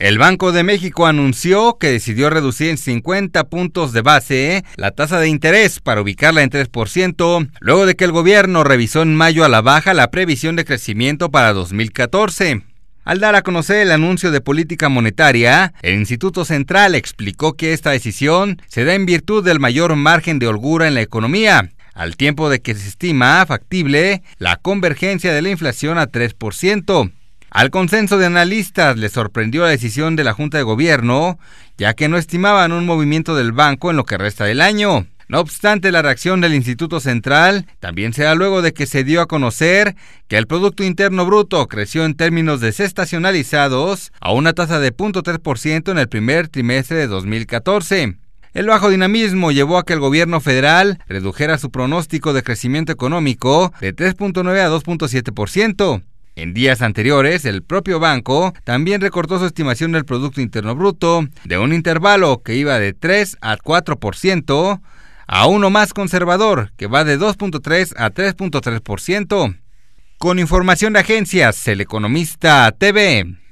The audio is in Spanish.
El Banco de México anunció que decidió reducir en 50 puntos de base eh, la tasa de interés para ubicarla en 3%, luego de que el gobierno revisó en mayo a la baja la previsión de crecimiento para 2014. Al dar a conocer el anuncio de política monetaria, el Instituto Central explicó que esta decisión se da en virtud del mayor margen de holgura en la economía, al tiempo de que se estima factible la convergencia de la inflación a 3%. Al consenso de analistas les sorprendió la decisión de la Junta de Gobierno, ya que no estimaban un movimiento del banco en lo que resta del año. No obstante, la reacción del Instituto Central también se da luego de que se dio a conocer que el Producto Interno Bruto creció en términos desestacionalizados a una tasa de 0.3% en el primer trimestre de 2014. El bajo dinamismo llevó a que el gobierno federal redujera su pronóstico de crecimiento económico de 3.9 a 2.7%. En días anteriores, el propio banco también recortó su estimación del Producto Interno Bruto de un intervalo que iba de 3 a 4% a uno más conservador, que va de 2.3 a 3.3%. Con información de agencias, el economista TV.